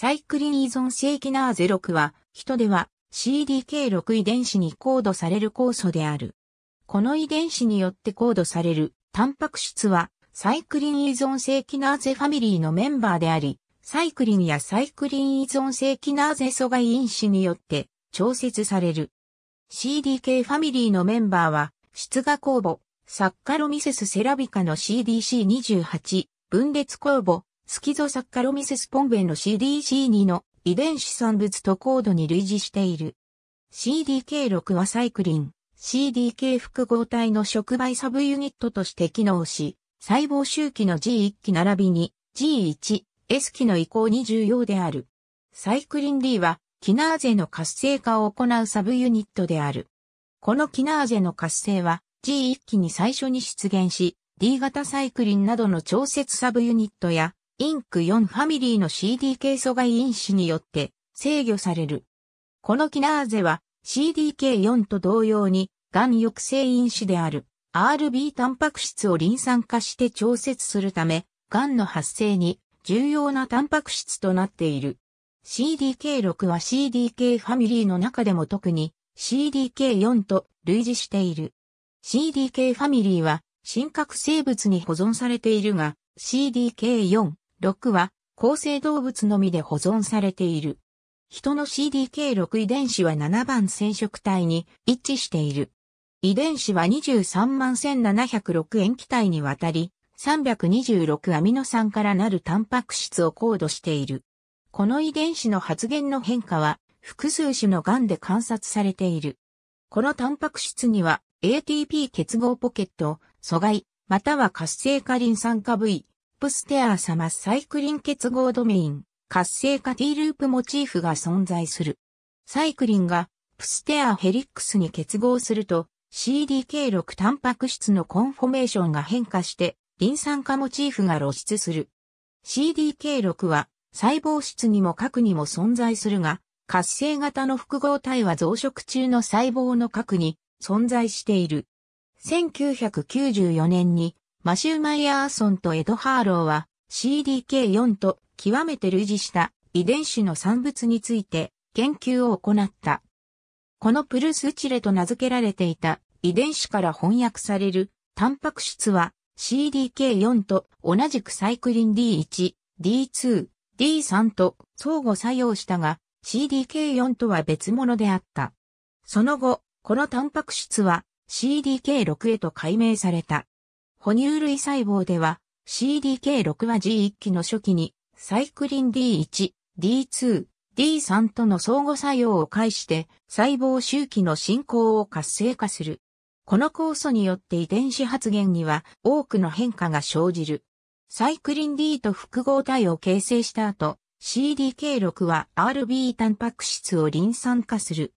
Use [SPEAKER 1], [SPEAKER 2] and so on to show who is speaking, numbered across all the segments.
[SPEAKER 1] サイクリン依存性キナーゼ6は、人では CDK6 遺伝子にコードされる酵素である。この遺伝子によってコードされるタンパク質は、サイクリン依存性キナーゼファミリーのメンバーであり、サイクリンやサイクリン依存性キナーゼ阻害因子によって調節される。CDK ファミリーのメンバーは、質が酵母、サッカロミセスセラビカの CDC28、分裂酵母、スキゾサッカロミセス・ポンベンの CDC2 の遺伝子産物と高度に類似している。CDK6 はサイクリン、CDK 複合体の触媒サブユニットとして機能し、細胞周期の G1 期並びに G1、S 期の移行に重要である。サイクリン D は、キナーゼの活性化を行うサブユニットである。このキナーゼの活性は G1 期に最初に出現し、D 型サイクリンなどの調節サブユニットやインク4ファミリーの CDK 阻害因子によって制御される。このキナーゼは CDK4 と同様に、がん抑制因子である RB タンパク質をリン酸化して調節するため、がんの発生に重要なタンパク質となっている。CDK6 は CDK ファミリーの中でも特に CDK4 と類似している。CDK ファミリーは真核生物に保存されているが、CDK4、6は、構成動物のみで保存されている。人の CDK6 遺伝子は7番染色体に一致している。遺伝子は23万1706塩基体にわたり、326アミノ酸からなるタンパク質をコードしている。この遺伝子の発現の変化は、複数種の癌で観察されている。このタンパク質には、ATP 結合ポケット、阻害、または活性化リン酸化部位、プステア様サイクリン結合ドメイン、活性化 T ループモチーフが存在する。サイクリンがプステアヘリックスに結合すると CDK6 タンパク質のコンフォメーションが変化してリン酸化モチーフが露出する。CDK6 は細胞質にも核にも存在するが、活性型の複合体は増殖中の細胞の核に存在している。1994年にマシュー・マイヤーソンとエド・ハーローは CDK4 と極めて類似した遺伝子の産物について研究を行った。このプルスチレと名付けられていた遺伝子から翻訳されるタンパク質は CDK4 と同じくサイクリン D1、D2、D3 と相互作用したが CDK4 とは別物であった。その後、このタンパク質は CDK6 へと解明された。哺乳類細胞では CDK6 は G1 期の初期にサイクリン D1、D2、D3 との相互作用を介して細胞周期の進行を活性化する。この酵素によって遺伝子発現には多くの変化が生じる。サイクリン D と複合体を形成した後、CDK6 は RB タンパク質をリン酸化する。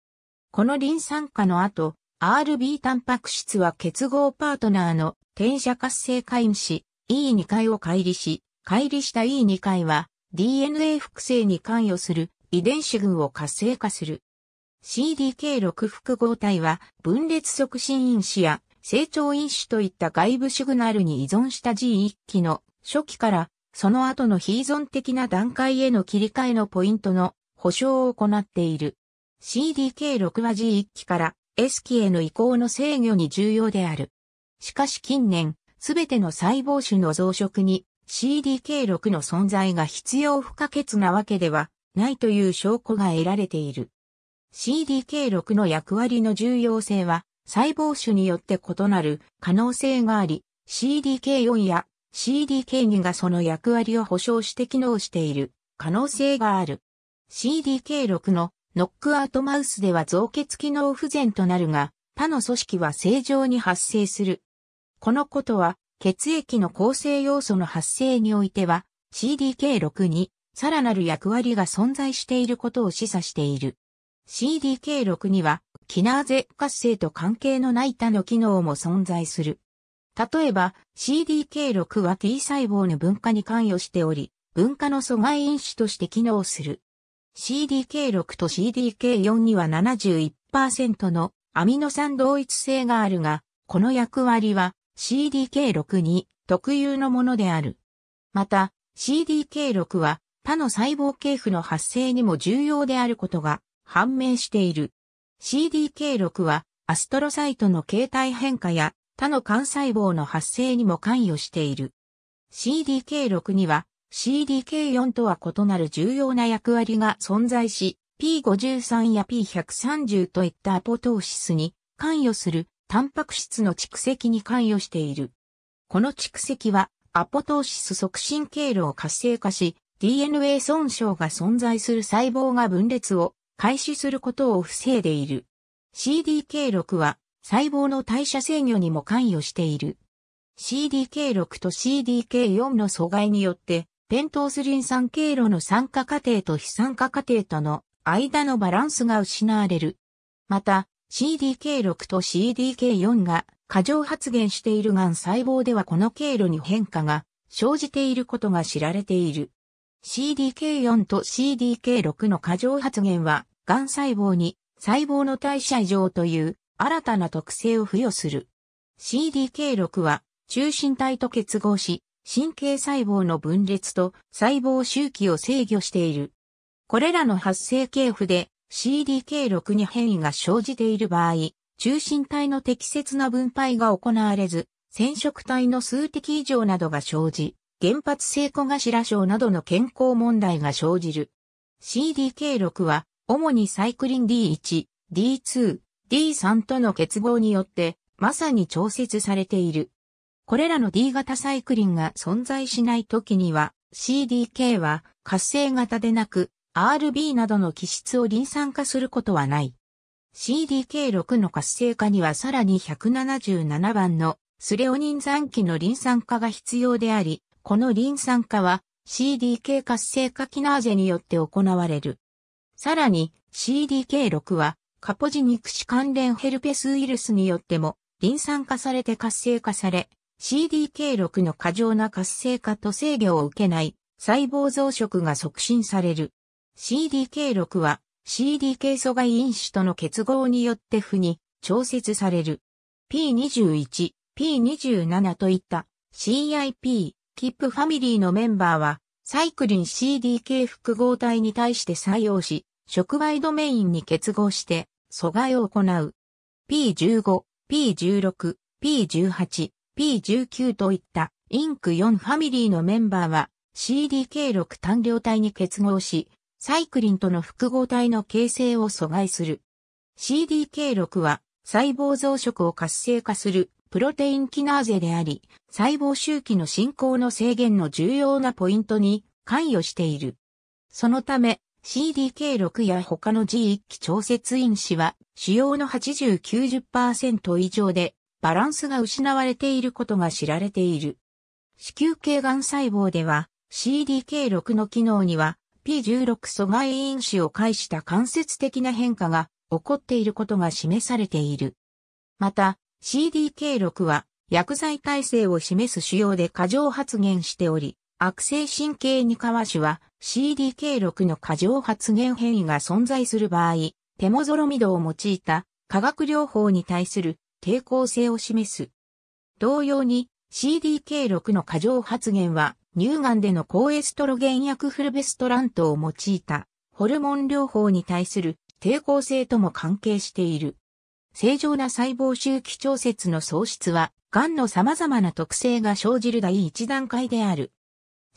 [SPEAKER 1] このリン酸化の後、RB タンパク質は結合パートナーの転写活性化因子 E2 回を乖離し、乖離した E2 回は DNA 複製に関与する遺伝子群を活性化する。CDK6 複合体は分裂促進因子や成長因子といった外部シグナルに依存した G1 期の初期からその後の非依存的な段階への切り替えのポイントの保証を行っている。CDK6 は G1 期から S 期への移行の制御に重要である。しかし近年、すべての細胞種の増殖に CDK6 の存在が必要不可欠なわけではないという証拠が得られている。CDK6 の役割の重要性は細胞種によって異なる可能性があり、CDK4 や CDK2 がその役割を保証して機能している可能性がある。CDK6 のノックアウトマウスでは増血機能不全となるが、他の組織は正常に発生するこのことは、血液の構成要素の発生においては、CDK6 に、さらなる役割が存在していることを示唆している。CDK6 には、キナーゼ活性と関係のない他の機能も存在する。例えば、CDK6 は T 細胞の分化に関与しており、分化の阻害因子として機能する。CDK6 と CDK4 には71%のアミノ酸同一性があるが、この役割は CDK6 特有のものである。また、CDK6 は他の細胞系譜の発生にも重要であることが判明している。CDK6 はアストロサイトの形態変化や他の幹細胞の発生にも関与している。CDK6 には CDK4 とは異なる重要な役割が存在し、P53 や P130 といったアポトーシスに関与するタンパク質の蓄積に関与している。この蓄積は、アポトーシス促進経路を活性化し、DNA 損傷が存在する細胞が分裂を開始することを防いでいる。CDK6 は細胞の代謝制御にも関与している。CDK6 と CDK4 の阻害によって、ペントースリン酸経路の酸化過程と非酸化過程との間のバランスが失われる。また、CDK6 と CDK4 が過剰発現しているがん細胞ではこの経路に変化が生じていることが知られている。CDK4 と CDK6 の過剰発現は、がん細胞に細胞の代謝異常という新たな特性を付与する。CDK6 は中心体と結合し、神経細胞の分裂と細胞周期を制御している。これらの発生系譜で CDK6 に変異が生じている場合、中心体の適切な分配が行われず、染色体の数滴異常などが生じ、原発性小頭症などの健康問題が生じる。CDK6 は、主にサイクリン D1、D2、D3 との結合によって、まさに調節されている。これらの D 型サイクリンが存在しない時には、CDK は活性型でなく、RB などの基質をリン酸化することはない。CDK6 の活性化にはさらに177番のスレオニン残機のリン酸化が必要であり、このリン酸化は CDK 活性化キナーゼによって行われる。さらに CDK6 はカポジ肉シ関連ヘルペスウイルスによってもリン酸化されて活性化され、CDK6 の過剰な活性化と制御を受けない細胞増殖が促進される。CDK6 は CDK 阻害因子との結合によって負に調節される。P21、P27 といった CIP、キップファミリーのメンバーはサイクリン CDK 複合体に対して採用し、触媒ドメインに結合して阻害を行う。P15、P16、P18、P19 といったインク4ファミリーのメンバーは CDK6 単量体に結合し、サイクリンとの複合体の形成を阻害する。CDK6 は細胞増殖を活性化するプロテインキナーゼであり、細胞周期の進行の制限の重要なポイントに関与している。そのため、CDK6 や他の G1 期調節因子は、主要の80-90%以上で、バランスが失われていることが知られている。子宮頸ん細胞では、CDK6 の機能には P16 阻害因子を介した間接的な変化が起こっていることが示されている。また、CDK6 は薬剤耐性を示す腫瘍で過剰発現しており、悪性神経か皮腫は CDK6 の過剰発現変異が存在する場合、テモゾロミドを用いた化学療法に対する抵抗性を示す。同様に CDK6 の過剰発現は乳がんでの抗エストロゲン薬フルベストラントを用いたホルモン療法に対する抵抗性とも関係している。正常な細胞周期調節の喪失は、癌の様々な特性が生じる第一段階である。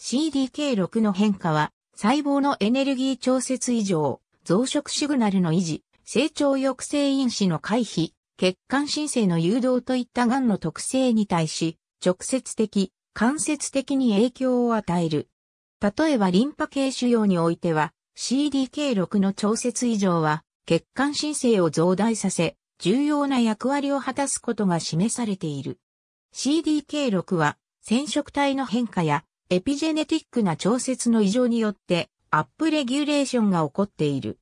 [SPEAKER 1] CDK6 の変化は、細胞のエネルギー調節異常、増殖シグナルの維持、成長抑制因子の回避、血管申請の誘導といった癌の特性に対し、直接的、間接的に影響を与える。例えばリンパ系腫瘍においては、CDK6 の調節異常は、血管新生を増大させ、重要な役割を果たすことが示されている。CDK6 は、染色体の変化や、エピジェネティックな調節の異常によって、アップレギュレーションが起こっている。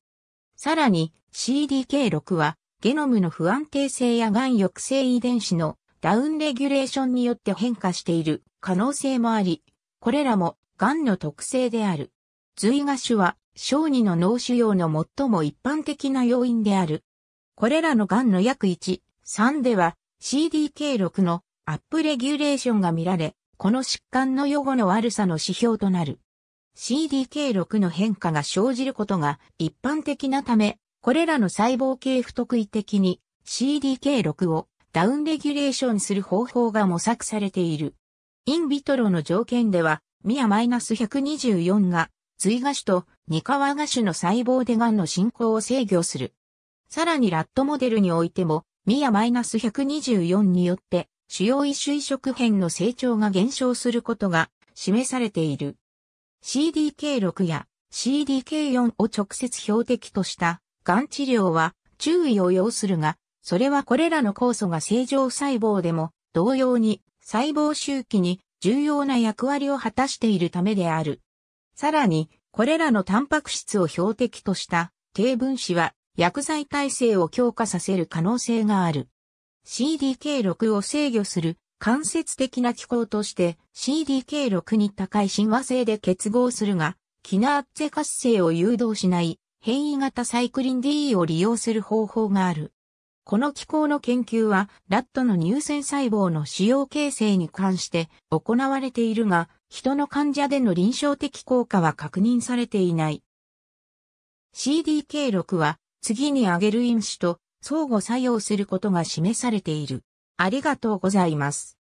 [SPEAKER 1] さらに、CDK6 は、ゲノムの不安定性や癌抑制遺伝子のダウンレギュレーションによって変化している可能性もあり、これらも癌の特性である。髄芽腫は小児の脳腫瘍の最も一般的な要因である。これらの癌の約1、3では CDK6 のアップレギュレーションが見られ、この疾患の予後の悪さの指標となる。CDK6 の変化が生じることが一般的なため、これらの細胞系不得意的に CDK6 をダウンレギュレーションする方法が模索されている。インビトロの条件では、ミア -124 が、追賀種とニカワ芽種の細胞で癌の進行を制御する。さらにラットモデルにおいても、ミア -124 によって、主要異種移植片の成長が減少することが示されている。CDK6 や CDK4 を直接標的としたがん治療は注意を要するが、それはこれらの酵素が正常細胞でも同様に細胞周期に重要な役割を果たしているためである。さらに、これらのタンパク質を標的とした低分子は薬剤耐性を強化させる可能性がある。CDK6 を制御する間接的な機構として CDK6 に高い親和性で結合するが、キナーェ活性を誘導しない変異型サイクリン D を利用する方法がある。この機構の研究は、ラットの乳腺細胞の使用形成に関して行われているが、人の患者での臨床的効果は確認されていない。CDK6 は、次に挙げる因子と相互作用することが示されている。ありがとうございます。